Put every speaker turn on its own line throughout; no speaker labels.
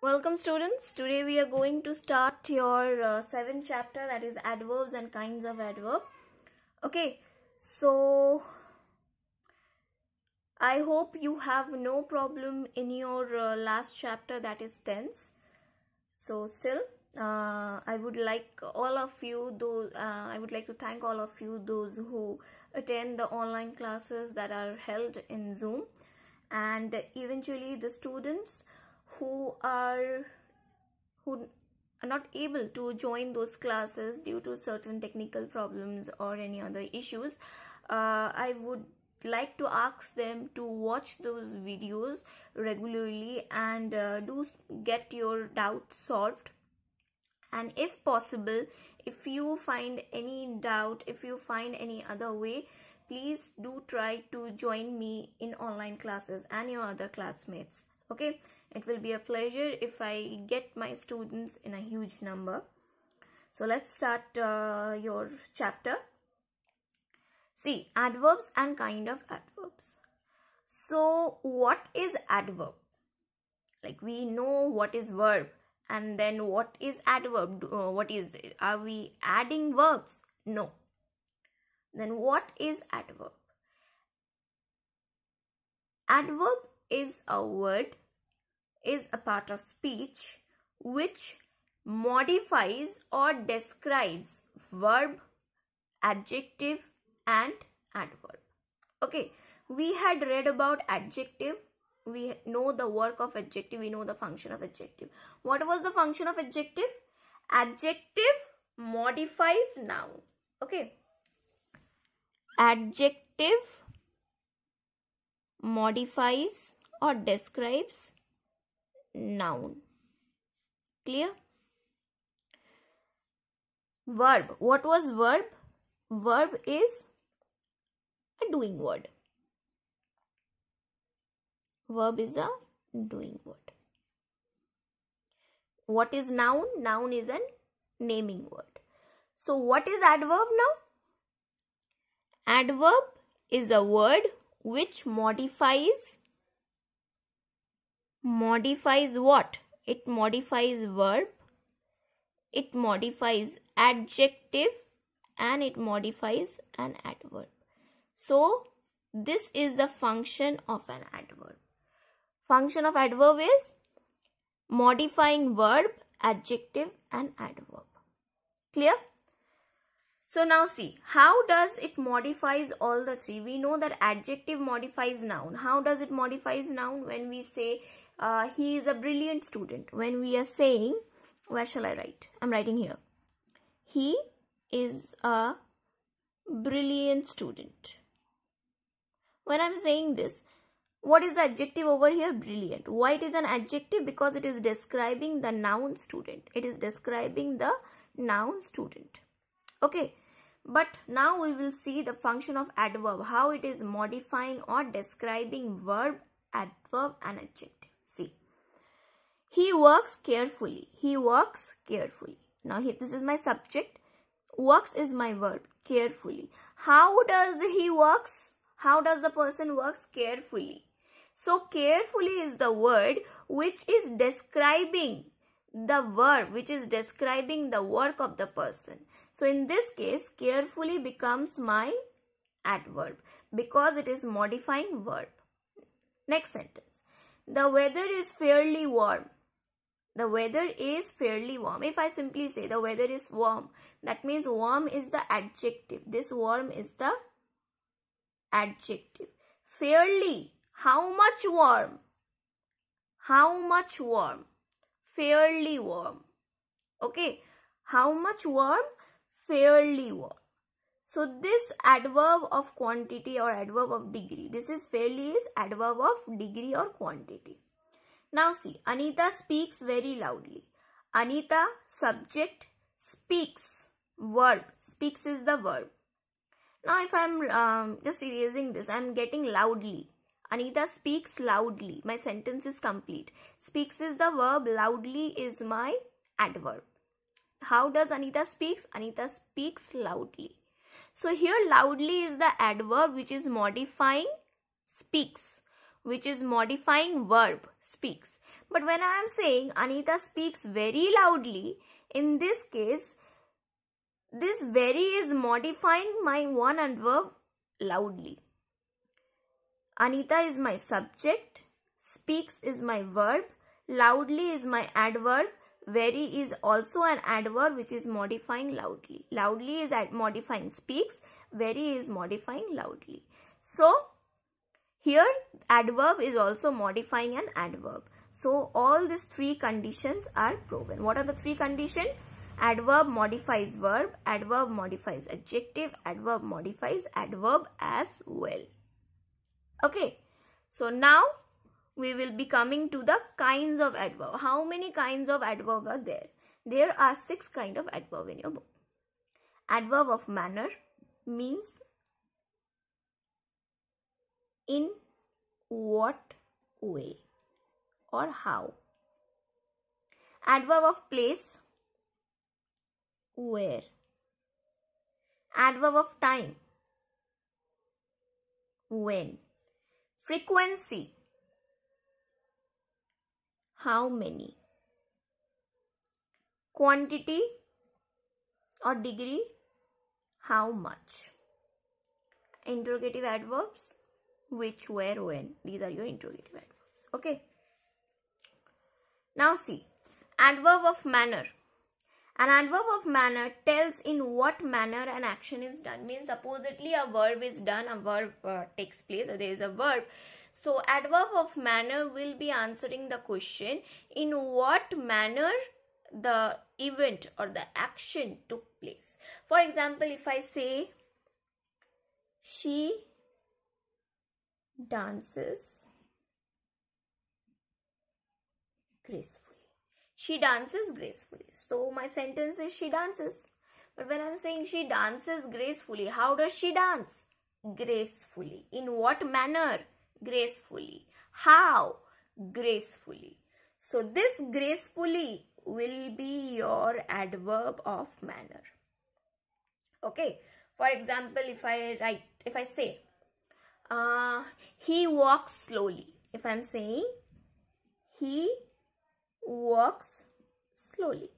Welcome students. Today we are going to start your uh, 7th chapter that is adverbs and kinds of adverb. Okay, so I hope you have no problem in your uh, last chapter that is tense. So still uh, I would like all of you those uh, I would like to thank all of you those who attend the online classes that are held in Zoom and eventually the students who are who are not able to join those classes due to certain technical problems or any other issues uh, i would like to ask them to watch those videos regularly and uh, do get your doubts solved and if possible if you find any doubt if you find any other way please do try to join me in online classes and your other classmates okay it will be a pleasure if I get my students in a huge number. So let's start uh, your chapter. See, adverbs and kind of adverbs. So what is adverb? Like we know what is verb and then what is adverb? Uh, what is, are we adding verbs? No. Then what is adverb? Adverb is a word is a part of speech which modifies or describes verb, adjective and adverb. Okay, we had read about adjective. We know the work of adjective. We know the function of adjective. What was the function of adjective? Adjective modifies noun. Okay. Adjective modifies or describes noun clear verb what was verb verb is a doing word verb is a doing word what is noun noun is a naming word so what is adverb now adverb is a word which modifies modifies what? It modifies verb, it modifies adjective, and it modifies an adverb. So, this is the function of an adverb. Function of adverb is modifying verb, adjective, and adverb. Clear? So now see, how does it modifies all the three? We know that adjective modifies noun. How does it modifies noun? When we say uh, he is a brilliant student when we are saying where shall i write i'm writing here he is a brilliant student when i'm saying this what is the adjective over here brilliant why it is an adjective because it is describing the noun student it is describing the noun student okay but now we will see the function of adverb how it is modifying or describing verb adverb and adjective See. He works carefully. He works carefully. Now, he, this is my subject. Works is my verb. Carefully. How does he works? How does the person works carefully? So, carefully is the word which is describing the verb which is describing the work of the person. So, in this case, carefully becomes my adverb because it is modifying verb. Next sentence. The weather is fairly warm. The weather is fairly warm. If I simply say the weather is warm, that means warm is the adjective. This warm is the adjective. Fairly. How much warm? How much warm? Fairly warm. Okay. How much warm? Fairly warm. So this adverb of quantity or adverb of degree, this is fairly is adverb of degree or quantity. Now see, Anita speaks very loudly. Anita, subject, speaks, verb, speaks is the verb. Now if I am um, just erasing this, I am getting loudly. Anita speaks loudly. My sentence is complete. Speaks is the verb. Loudly is my adverb. How does Anita speaks? Anita speaks loudly. So here loudly is the adverb which is modifying speaks which is modifying verb speaks. But when I am saying Anita speaks very loudly in this case this very is modifying my one adverb loudly. Anita is my subject, speaks is my verb, loudly is my adverb very is also an adverb which is modifying loudly. Loudly is at modifying speaks. Very is modifying loudly. So, here adverb is also modifying an adverb. So, all these three conditions are proven. What are the three conditions? Adverb modifies verb, adverb modifies adjective, adverb modifies adverb as well. Okay. So, now we will be coming to the kinds of adverb. How many kinds of adverb are there? There are six kind of adverb in your book. Adverb of manner means in what way or how. Adverb of place where. Adverb of time when. Frequency how many quantity or degree how much interrogative adverbs which where when these are your interrogative adverbs okay now see adverb of manner an adverb of manner tells in what manner an action is done. Means supposedly a verb is done, a verb uh, takes place, or there is a verb. So adverb of manner will be answering the question in what manner the event or the action took place. For example, if I say she dances gracefully. She dances gracefully. So my sentence is she dances. But when I'm saying she dances gracefully, how does she dance? Gracefully. In what manner? Gracefully. How? Gracefully. So this gracefully will be your adverb of manner. Okay. For example, if I write, if I say, uh, he walks slowly. If I'm saying he walks slowly.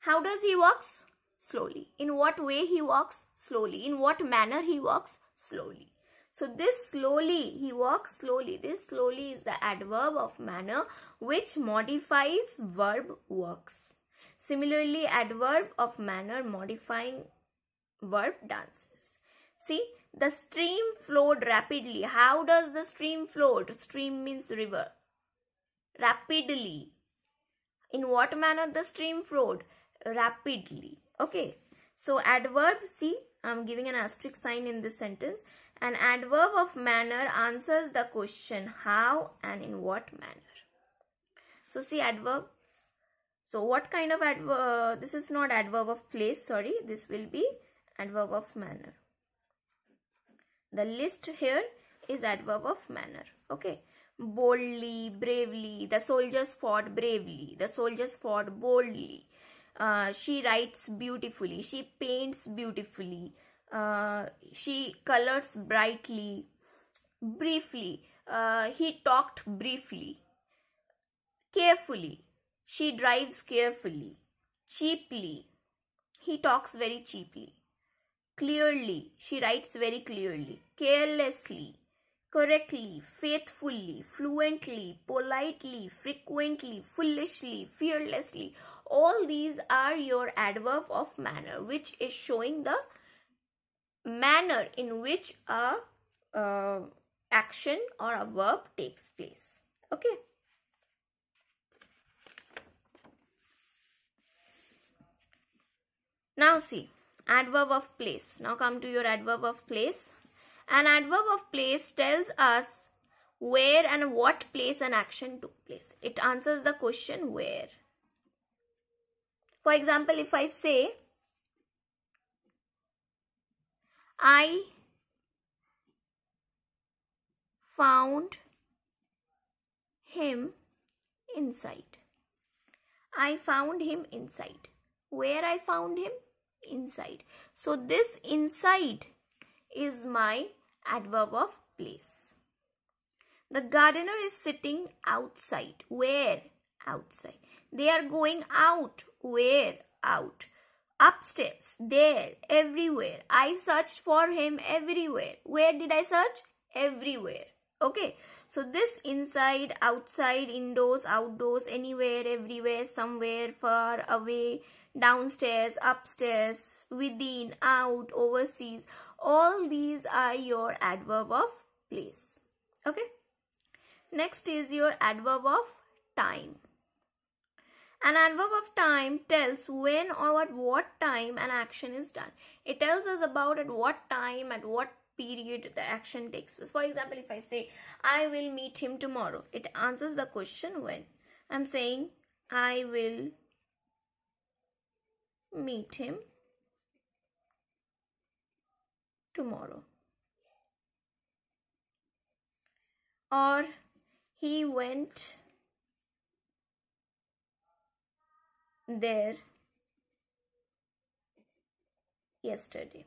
How does he walks? Slowly. In what way he walks? Slowly. In what manner he walks? Slowly. So this slowly, he walks slowly. This slowly is the adverb of manner which modifies verb works. Similarly, adverb of manner modifying verb dances. See, the stream flowed rapidly. How does the stream flow? Stream means river rapidly. In what manner the stream flowed? Rapidly. Okay. So adverb, see, I'm giving an asterisk sign in this sentence. An adverb of manner answers the question how and in what manner. So see adverb. So what kind of adverb? This is not adverb of place, sorry. This will be adverb of manner. The list here is adverb of manner. Okay boldly, bravely. The soldiers fought bravely. The soldiers fought boldly. Uh, she writes beautifully. She paints beautifully. Uh, she colors brightly. Briefly. Uh, he talked briefly. Carefully. She drives carefully. Cheaply. He talks very cheaply. Clearly. She writes very clearly. Carelessly correctly, faithfully, fluently, politely, frequently, foolishly, fearlessly. All these are your adverb of manner, which is showing the manner in which a uh, action or a verb takes place. Okay. Now see, adverb of place. Now come to your adverb of place. An adverb of place tells us where and what place an action took place. It answers the question where. For example, if I say, I found him inside. I found him inside. Where I found him? Inside. So this inside is my adverb of place. The gardener is sitting outside. Where? Outside. They are going out. Where? Out. Upstairs. There. Everywhere. I searched for him everywhere. Where did I search? Everywhere. Okay. So this inside, outside, indoors, outdoors, anywhere, everywhere, somewhere, far away, downstairs, upstairs, within, out, overseas. All these are your adverb of place. Okay. Next is your adverb of time. An adverb of time tells when or at what time an action is done. It tells us about at what time, at what period the action takes place. For example, if I say, I will meet him tomorrow, it answers the question when. I'm saying, I will meet him tomorrow. Or he went there yesterday.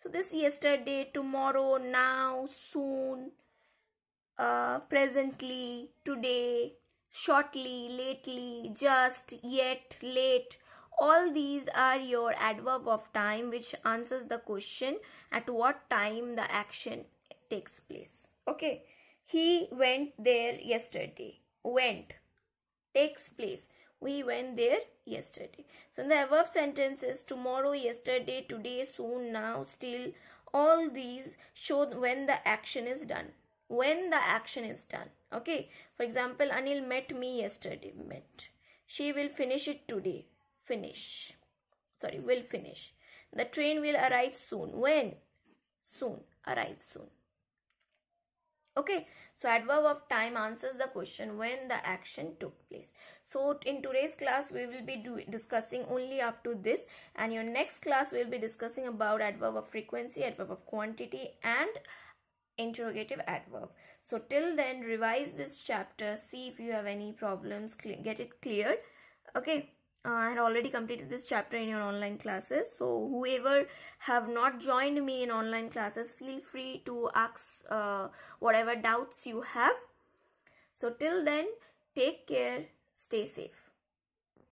So this yesterday, tomorrow, now, soon, uh, presently, today, shortly, lately, just, yet, late. All these are your adverb of time which answers the question at what time the action takes place. Okay. He went there yesterday. Went. Takes place. We went there yesterday. So in the above sentences, tomorrow, yesterday, today, soon, now, still, all these show when the action is done. When the action is done. Okay. For example, Anil met me yesterday. Met. She will finish it today finish. Sorry, will finish. The train will arrive soon. When? Soon. Arrive soon. Okay, so adverb of time answers the question when the action took place. So in today's class, we will be discussing only up to this and your next class will be discussing about adverb of frequency, adverb of quantity and interrogative adverb. So till then, revise this chapter, see if you have any problems, get it cleared. Okay. Uh, I had already completed this chapter in your online classes. So whoever have not joined me in online classes, feel free to ask uh, whatever doubts you have. So till then, take care, stay safe.